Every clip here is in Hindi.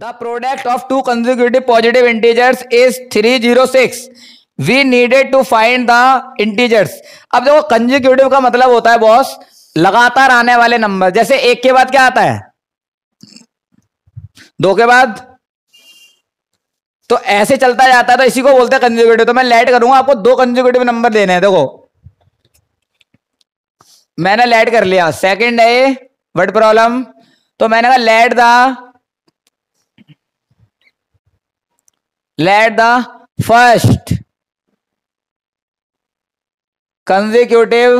The product of two consecutive positive integers is 306. We needed to find the integers. अब देखो consecutive का मतलब होता है बॉस लगातार आने वाले नंबर जैसे एक के बाद क्या आता है दो के बाद तो ऐसे चलता जाता है तो इसी को बोलते हैं कंजिक्यूटिव तो मैं लेट करूंगा आपको दो कंजिक्यूटिव नंबर देने हैं देखो मैंने लेट कर लिया सेकंड है वर्ड प्रॉब्लम तो मैंने कहा let the let the first consecutive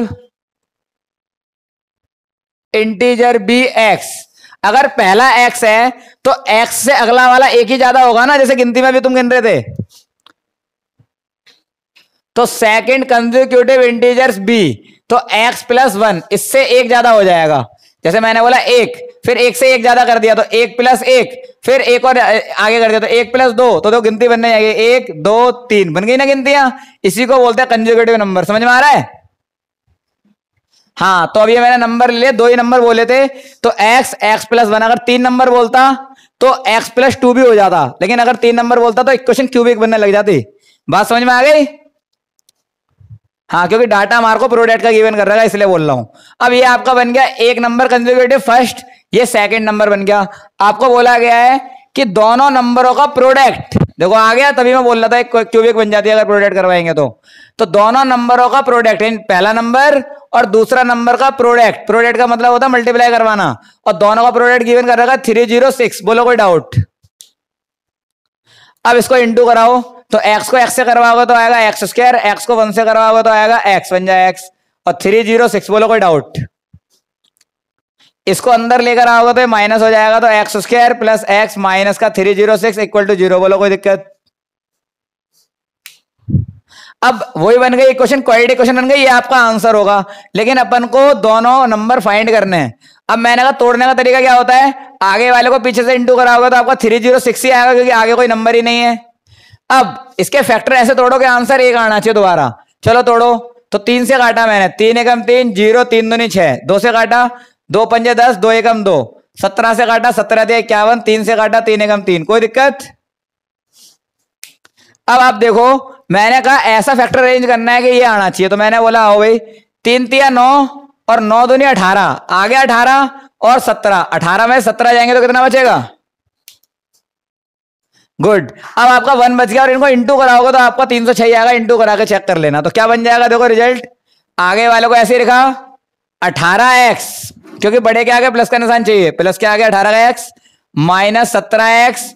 integer be X अगर पहला एक्स है तो एक्स से अगला वाला एक ही ज्यादा होगा ना जैसे गिनती में भी तुम गिन रहे थे तो सेकंड कंजिक्यूटिव इंटीजर्स बी तो एक्स प्लस वन इससे एक ज्यादा हो जाएगा जैसे मैंने बोला एक फिर एक से एक ज्यादा कर दिया तो एक प्लस एक फिर एक और आगे कर दिया तो एक प्लस दो तो दो गिनती बनने जाएगी एक दो तीन बन गई ना गिनतियां इसी को बोलते हैं कंजुगेटिव नंबर समझ में आ रहा है हाँ तो अब मैंने नंबर लिए दो ही नंबर बोले थे तो x x प्लस वन अगर तीन नंबर बोलता तो x प्लस टू भी हो जाता लेकिन अगर तीन नंबर बोलता तो इक्वेशन क्यूबिक बनने लग जाती बात समझ में आ गई हाँ क्योंकि डाटा हमारे को प्रोडक्ट का गिवन कर रहा है इसलिए बोल रहा हूं अब ये आपका बन गया एक नंबर कंजुगेटिव फर्स्ट ये सेकंड नंबर बन गया आपको बोला गया है कि दोनों नंबरों का प्रोडक्ट देखो आ गया तभी मैं बोल रहा था एक क्यूबिक बन जाती है अगर प्रोडक्ट करवाएंगे तो तो दोनों नंबरों का प्रोडक्ट पहला नंबर और दूसरा नंबर का प्रोडक्ट प्रोडक्ट का मतलब होता है मल्टीप्लाई करवाना और दोनों का प्रोडक्ट गिवन कर रखा थ्री जीरो सिक्स बोलो कोई डाउट अब इसको इंटू कराओ तो एक्स को एक्स से करवाओगे तो आएगा एक्स स्क्र एक्स को वन से करवाओगे तो आएगा एक्स बन जाए एक्स और थ्री जीरो सिक्स बोलो कोई डाउट इसको अंदर लेकर आओगे तो माइनस हो जाएगा तो X square plus X minus का three zero six equal to zero बोलो कोई दिक्कत अब वही बन गई क्वेश्चन क्वालिटी क्वेश्चन बन गई ये आपका आंसर होगा लेकिन अपन को दोनों नंबर फाइंड करने हैं अब मैंने कहा तोड़ने का तरीका क्या होता है आगे वाले को पीछे से इंटू कराओगे तो आपका थ्री जीरो सिक्स ही आएगा क्योंकि आगे कोई नंबर ही नहीं है अब इसके फैक्टर ऐसे तोड़ो कि आंसर एक आना चाहिए दोबारा चलो तोड़ो तो तीन से काटा मैंने तीन एकम तीन जीरो तीन दो छह दो से काटा दो पंजे दस दो एकम दो सत्रह से काटा सत्रह दिया इक्यावन तीन से काटा तीन एकम तीन कोई दिक्कत अब आप देखो मैंने कहा ऐसा फैक्टर अरेंज करना है कि ये आना चाहिए तो मैंने बोला हो भाई तीन तिया नौ और नौ दुनिया अठारह आगे अठारह और सत्रह अठारह में सत्रह जाएंगे तो कितना बचेगा गुड अब आपका वन बच गया और इनको इंटू कराओगे तो आपका तीन सौ छह आएगा इंटू करा के चेक कर लेना तो क्या बन जाएगा देखो रिजल्ट आगे वाले को ऐसे लिखा अठारह एक्स क्योंकि बड़े क्या गया प्लस का निशान चाहिए प्लस आ गया अठारह का एक्स माइनस सत्रह एक्स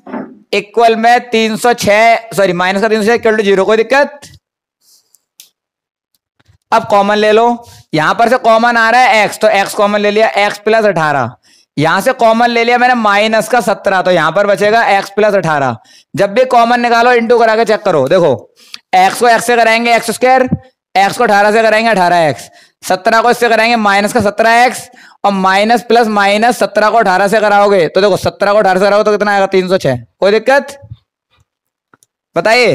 इक्वल में तीन सौ छह सॉरी माइनस का तीन सौ छह जीरो कोई दिक्कत अब कॉमन ले लो यहां पर से कॉमन आ रहा है एक्स तो एक्स कॉमन ले लिया एक्स प्लस अठारह यहां से कॉमन ले लिया मैंने माइनस का सत्रह तो यहां पर बचेगा एक्स प्लस अठारह जब भी कॉमन निकालो इंटू करा के चेक करो देखो एक्स को एक्स से कराएंगे एक्स स्क्वायर एक्स को अठारह से कराएंगे अठारह एक्स सत्रह को इससे कराएंगे माइनस का सत्रह एक्स और माइनस प्लस माइनस सत्रह को अठारह से कराओगे तो देखो सत्रह को अठारह से कराओगे तो कितना आएगा तीन सौ छह कोई दिक्कत बताइए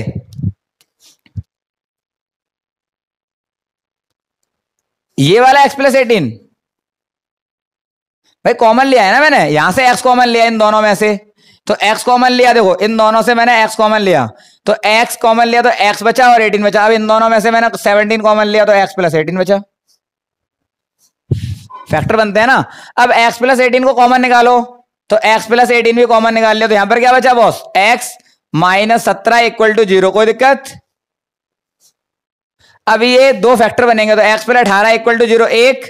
ये वाला एक्स प्लस एटीन भाई कॉमन लिया है ना मैंने यहां से एक्स कॉमन लिया इन दोनों में से तो एक्स कॉमन लिया देखो इन दोनों से मैंने एक्स कॉमन लिया तो एक्स कॉमन लिया तो एक्स बचा और एटीन बचा अब इन दोनों में से मैंने सेवनटीन कॉमन लिया तो एक्स प्लस एटीन बचा फैक्टर बनते हैं ना अब एक्स प्लस एटीन को कॉमन निकालो तो एक्स प्लस एटीन भी कॉमन निकाल लिया तो यहां पर क्या बचा बॉस एक्स माइनस सत्रह इक्वल टू जीरो कोई दिक्कत अब ये दो फैक्टर बनेंगे तो एक्स प्लस अठारह इक्वल टू जीरो एक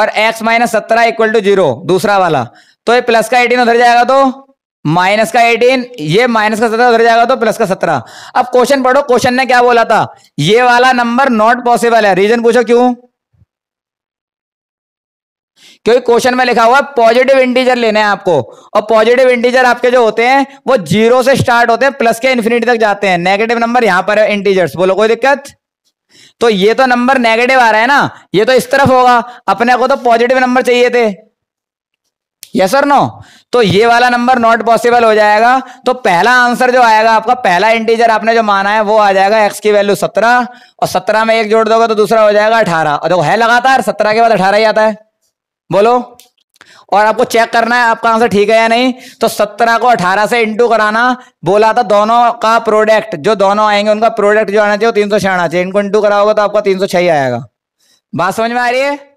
और एक्स माइनस सत्रह इक्वल टू जीरो दूसरा वाला तो ये प्लस का एटीन उधर जाएगा तो माइनस का एटीन ये माइनस का सत्रह उधर जाएगा तो प्लस का सत्रह अब क्वेश्चन पढ़ो क्वेश्चन ने क्या बोला था ये वाला नंबर नॉट पॉसिबल है रीजन पूछो क्यों क्योंकि क्वेश्चन में लिखा हुआ है पॉजिटिव इंटीजर लेने हैं आपको और पॉजिटिव इंटीजर आपके जो होते हैं वो जीरो से स्टार्ट होते हैं प्लस के इन्फिनिटी तक जाते हैं नेगेटिव नंबर यहां पर है इंटीजर्स बोलो कोई दिक्कत तो ये तो नंबर नेगेटिव आ रहा है ना ये तो इस तरफ होगा अपने को तो पॉजिटिव नंबर चाहिए थे यस और नो तो ये वाला नंबर नॉट पॉसिबल हो जाएगा तो पहला आंसर जो आएगा आपका पहला इंटीजर आपने जो माना है वो आ जाएगा एक्स की वैल्यू सत्रह और सत्रह में एक जोड़ दोगे तो दूसरा हो जाएगा अठारह और देखो है लगातार सत्रह के बाद अठारह ही आता है बोलो और आपको चेक करना है आपका आंसर ठीक है या नहीं तो सत्रह को अठारह से इंटू कराना बोला था दोनों का प्रोडक्ट जो दोनों आएंगे उनका प्रोडक्ट जो आना चाहिए वो तीन सौ छह आना चाहिए इनको इंटू कराओगे तो आपका तीन सौ छह आएगा बात समझ में आ रही है